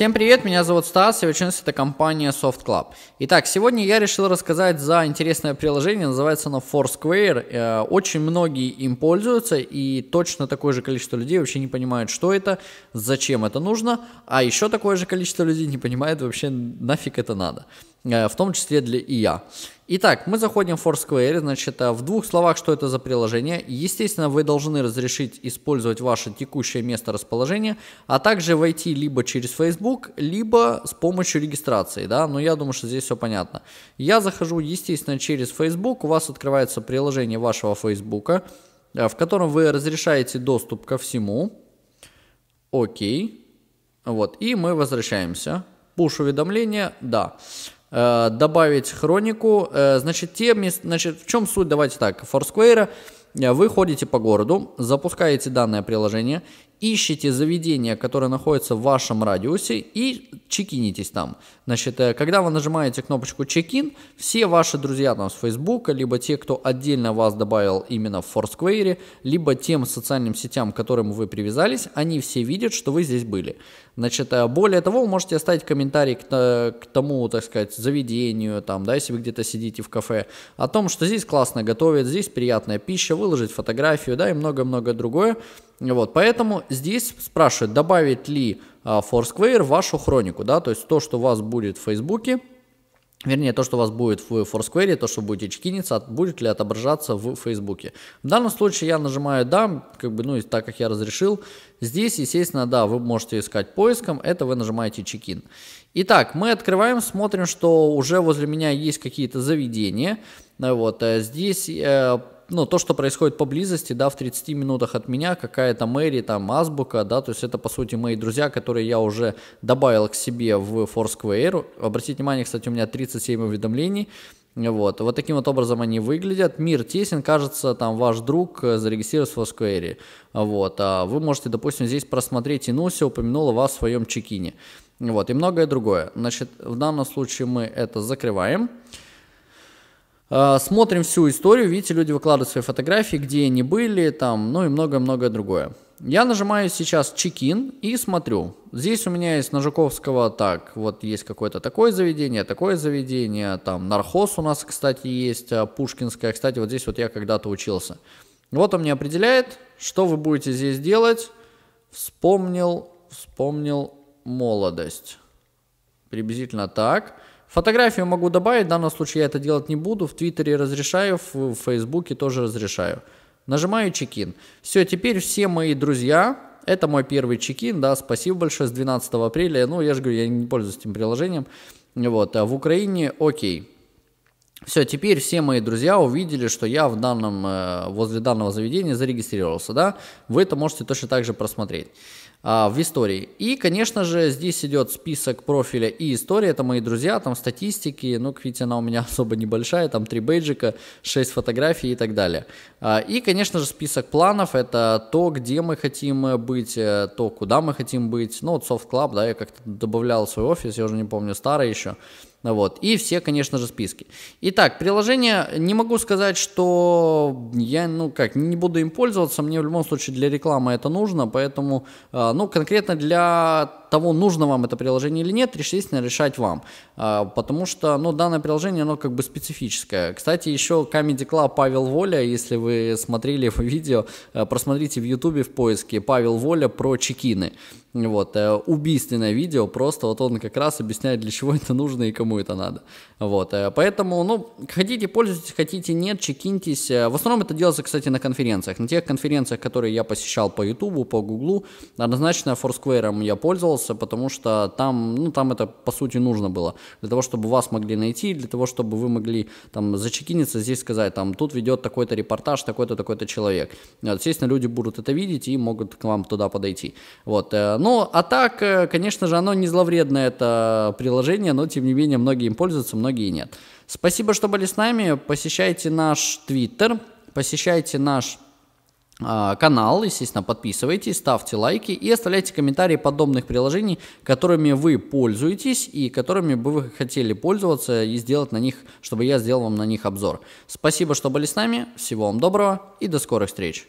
Всем привет, меня зовут Стас, я вы это компания Soft Club. Итак, сегодня я решил рассказать за интересное приложение, называется оно Foursquare. Э, очень многие им пользуются, и точно такое же количество людей вообще не понимают, что это, зачем это нужно, а еще такое же количество людей не понимает вообще нафиг это надо. Э, в том числе для и я. Итак, мы заходим в Foursquare, значит, э, в двух словах, что это за приложение. Естественно, вы должны разрешить использовать ваше текущее место расположения, а также войти либо через Facebook, либо с помощью регистрации, да, но я думаю, что здесь все понятно. Я захожу, естественно, через Facebook, у вас открывается приложение вашего Facebook, э, в котором вы разрешаете доступ ко всему. Окей. Вот, и мы возвращаемся. Пуш-уведомления, да. Э, добавить хронику. Э, значит, те, значит, в чем суть, давайте так, Foursquare, э, вы ходите по городу, запускаете данное приложение, ищете заведение, которое находится в вашем радиусе и чекинитесь там. Значит, э, когда вы нажимаете кнопочку чекин, все ваши друзья там с Фейсбука, либо те, кто отдельно вас добавил именно в Foursquare, либо тем социальным сетям, к которым вы привязались, они все видят, что вы здесь были. Значит, э, более того, вы можете оставить комментарий к, э, к тому, так сказать, заведению, там, да, если вы где-то сидите в кафе, о том, что здесь классно готовят, здесь приятная пища, выложить фотографию, да, и много-много другое. Вот, поэтому здесь спрашивают, добавить ли а, Foursquare вашу хронику, да, то есть то, что у вас будет в Фейсбуке, Вернее, то, что у вас будет в Foursquare, то, что будете чекиниться, будет ли отображаться в Фейсбуке. В данном случае я нажимаю «Да», как бы, ну, и так как я разрешил. Здесь, естественно, да, вы можете искать поиском, это вы нажимаете «Чекин». Итак, мы открываем, смотрим, что уже возле меня есть какие-то заведения. Вот, э, здесь э, ну, то, что происходит поблизости, да, в 30 минутах от меня, какая-то Мэри, там, Азбука, да, то есть это, по сути, мои друзья, которые я уже добавил к себе в Foursquare. Обратите внимание, кстати, у меня 37 уведомлений, вот, вот таким вот образом они выглядят. Мир тесен, кажется, там ваш друг э, зарегистрировался в Foursquare. Вот, а вы можете, допустим, здесь просмотреть, и Инуся упомянула вас в своем чекине. Вот, и многое другое. Значит, в данном случае мы это закрываем. Э, смотрим всю историю, видите, люди выкладывают свои фотографии, где они были, там, ну и многое-многое другое. Я нажимаю сейчас чекин и смотрю. Здесь у меня есть на Жуковского так, вот есть какое-то такое заведение, такое заведение, там нархоз у нас, кстати, есть, э, пушкинская, кстати, вот здесь вот я когда-то учился. Вот он мне определяет, что вы будете здесь делать. Вспомнил, вспомнил молодость. Приблизительно так. Фотографию могу добавить, в данном случае я это делать не буду. В Твиттере разрешаю, в Фейсбуке тоже разрешаю. Нажимаю чекин. Все, теперь все мои друзья, это мой первый чекин, да, спасибо большое, с 12 апреля. Ну, я же говорю, я не пользуюсь этим приложением. Вот, а в Украине окей. Все, теперь все мои друзья увидели, что я в данном, э, возле данного заведения зарегистрировался, да, вы это можете точно так же просмотреть а, в истории. И, конечно же, здесь идет список профиля и история. это мои друзья, там статистики, ну, как видите, она у меня особо небольшая, там три бейджика, шесть фотографий и так далее. А, и, конечно же, список планов, это то, где мы хотим быть, э, то, куда мы хотим быть, ну, вот Soft Club, да, я как-то добавлял свой офис, я уже не помню, старый еще, ну вот. И все, конечно же, списки. Итак, приложение, не могу сказать, что я, ну как, не буду им пользоваться, мне в любом случае для рекламы это нужно, поэтому, а, ну, конкретно для того, нужно вам это приложение или нет, естественно, решать вам. А, потому что ну, данное приложение, оно как бы специфическое. Кстати, еще Comedy Club Павел Воля, если вы смотрели его видео, э, просмотрите в Ютубе в поиске Павел Воля про чекины. Вот, э, убийственное видео, просто вот он как раз объясняет, для чего это нужно и кому это надо. Вот, э, поэтому, ну, хотите пользуйтесь, хотите нет, чекиньтесь. В основном это делается, кстати, на конференциях. На тех конференциях, которые я посещал по Ютубу, по Гуглу, однозначно Foursquare я пользовался, вкладывался, потому что там, ну, там это, по сути, нужно было. Для того, чтобы вас могли найти, для того, чтобы вы могли там зачекиниться, здесь сказать, там, тут ведет такой-то репортаж, такой-то, такой-то человек. естественно, люди будут это видеть и могут к вам туда подойти. Вот. Э, ну, а так, э, конечно же, оно не зловредное, это приложение, но, тем не менее, многие им пользуются, многие нет. Спасибо, что были с нами. Посещайте наш Твиттер, посещайте наш а, канал, естественно, подписывайтесь, ставьте лайки и оставляйте комментарии подобных приложений, которыми вы пользуетесь и которыми бы вы хотели пользоваться и сделать на них, чтобы я сделал вам на них обзор. Спасибо, что были с нами, всего вам доброго и до скорых встреч!